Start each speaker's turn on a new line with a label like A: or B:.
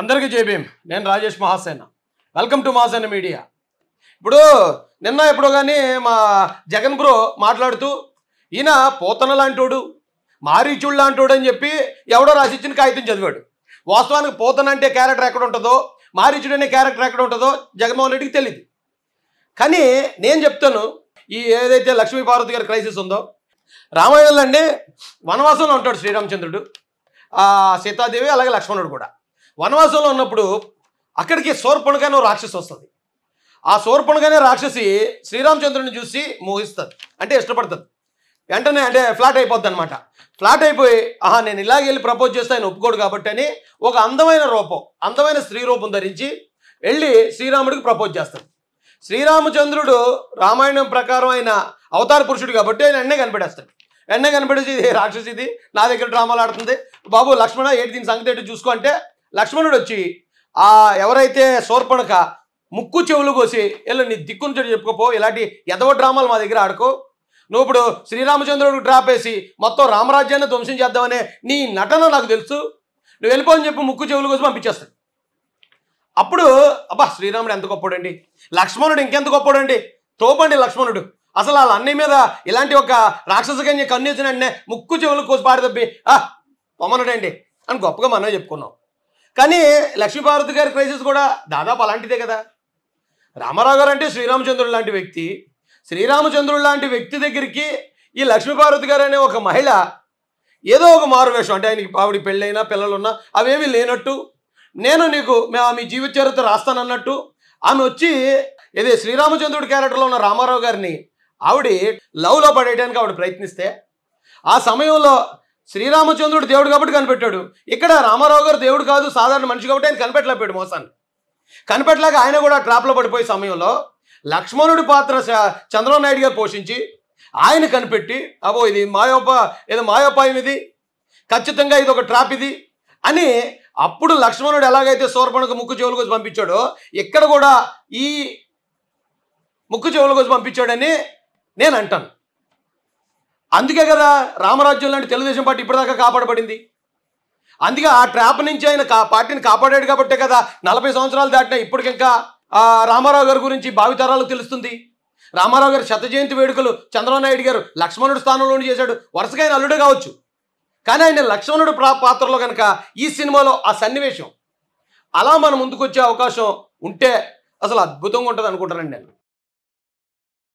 A: అందరికీ జేబీఎం నేను Rajesh Mahasena welcome to Mahasena media ఇప్పుడు నిన్న ఎప్పుడో కానీ మా జగన్ బ్రో మాట్లాడుతూ ఈయన పోతన లాంటివాడు మారీచుడు లాంటోడు అని చెప్పి ఎవడో రాసిచ్చిన కాగితం చదివాడు వాస్తవానికి పోతన అంటే క్యారెక్టర్ ఎక్కడ ఉంటుందో మారీచుడు అనే క్యారెక్టర్ ఎక్కడ ఉంటుందో జగన్మోహన్ రెడ్డికి తెలియదు కానీ నేను చెప్తాను ఈ ఏదైతే లక్ష్మీ పార్వతి గారి క్రైసిస్ ఉందో రామాయణంలో అండి వనవాసంలో ఉంటాడు శ్రీరామచంద్రుడు సీతాదేవి అలాగే లక్ష్మణుడు కూడా వనవాసంలో ఉన్నప్పుడు అక్కడికి సోర్పణగానే రాక్షసి వస్తుంది ఆ సోర్పణగానే రాక్షసి శ్రీరామచంద్రుని చూసి మోహిస్తుంది అంటే ఇష్టపడుతుంది వెంటనే అంటే ఫ్లాట్ అయిపోద్ది అనమాట ఫ్లాట్ అయిపోయి ఆహా నేను ఇలాగే వెళ్ళి ప్రపోజ్ చేస్తే ఆయన ఒప్పుకోడు కాబట్టి అని ఒక అందమైన రూపం అందమైన స్త్రీ రూపం ధరించి వెళ్ళి శ్రీరాముడికి ప్రపోజ్ చేస్తాడు శ్రీరామచంద్రుడు రామాయణం ప్రకారం ఆయన అవతార పురుషుడు కాబట్టి ఆయన ఎన్నే కనిపెడేస్తాడు ఎన్నే కనిపెడేసి ఇది నా దగ్గర డ్రామాలు ఆడుతుంది బాబు లక్ష్మణ ఏంటి దీని సంగతి ఏంటి చూసుకో అంటే లక్ష్మణుడు వచ్చి ఆ ఎవరైతే సోర్పణక ముక్కు చెవులు కోసి వీళ్ళు నీ దిక్కుంటాడు చెప్పుకోపో ఇలాంటి ఎదవ డ్రామాలు మా దగ్గర ఆడుకో నువ్వు ఇప్పుడు శ్రీరామచంద్రుడు డ్రాప్ వేసి మొత్తం రామరాజ్యాన్ని ధ్వంసం చేద్దామనే నీ నటన నాకు తెలుసు నువ్వు వెళ్ళిపోని చెప్పి ముక్కు చెవులు కోసి పంపించేస్తాను అప్పుడు అబ్బా శ్రీరాముడు ఎంత గొప్పడండి లక్ష్మణుడు ఇంకెంత గొప్పడండి తోపండి లక్ష్మణుడు అసలు వాళ్ళ అన్నయ్య మీద ఇలాంటి ఒక రాక్షస కన్య కన్నేసిన ముక్కు చెవులు కోసి పాడి తప్పి ఆ పొమ్మనుడండి అని గొప్పగా మనమే చెప్పుకున్నాం కానీ లక్ష్మీపార్వతి గారి క్రైసిస్ కూడా దాదాపు అలాంటిదే కదా రామారావు గారు అంటే శ్రీరామచంద్రుడు లాంటి వ్యక్తి శ్రీరామచంద్రుడు లాంటి వ్యక్తి దగ్గరికి ఈ లక్ష్మీపార్వతి గారు అనే ఒక మహిళ ఏదో ఒక మారువేషం అంటే ఆయనకి ఆవిడ పెళ్ళైనా పిల్లలున్నా అవేమీ లేనట్టు నేను నీకు మీ జీవిత చరిత్ర రాస్తానన్నట్టు ఆమె వచ్చి ఇది శ్రీరామచంద్రుడి క్యారెక్టర్లో ఉన్న రామారావు గారిని ఆవిడ లవ్లో పడేయడానికి ఆవిడ ప్రయత్నిస్తే ఆ సమయంలో శ్రీరామచంద్రుడు దేవుడు కాబట్టి కనిపెట్టాడు ఇక్కడ రామారావు గారు దేవుడు కాదు సాధారణ మనిషి కాబట్టి ఆయన కనిపెట్టలేపాడు మోసాన్ని కనిపెట్టలేక ఆయన కూడా ట్రాప్లో పడిపోయే సమయంలో లక్ష్మణుడి పాత్ర చంద్రబాబు నాయుడు గారు పోషించి ఆయన కనిపెట్టి అబో ఇది మాయోప ఏదో మాయోపాయం ఇది ఖచ్చితంగా ఇది ఒక ట్రాప్ ఇది అని అప్పుడు లక్ష్మణుడు ఎలాగైతే సూర్పణకు ముక్కు చెవులు కోసి పంపించాడో ఇక్కడ కూడా ఈ ముక్కు చెవుల కోసి పంపించాడని నేను అంటాను అందుకే కదా రామరాజ్యం లాంటి తెలుగుదేశం పార్టీ ఇప్పటిదాకా కాపాడబడింది అందుకే ఆ ట్రాప్ నుంచి ఆయన పార్టీని కాపాడాడు కాబట్టే కదా నలభై సంవత్సరాలు దాటినా ఇప్పటికింకా రామారావు గారి గురించి భావితరాలు తెలుస్తుంది రామారావు గారు శత జయంతి వేడుకలు చంద్రబాబు నాయుడు గారు లక్ష్మణుడు స్థానంలో చేశాడు వరుసగా ఆయన అల్లుడే కావచ్చు కానీ ఆయన లక్ష్మణుడు పాత్రలో కనుక ఈ సినిమాలో ఆ సన్నివేశం అలా మనం ముందుకు అవకాశం ఉంటే అసలు అద్భుతంగా ఉంటుంది అనుకుంటానండి నేను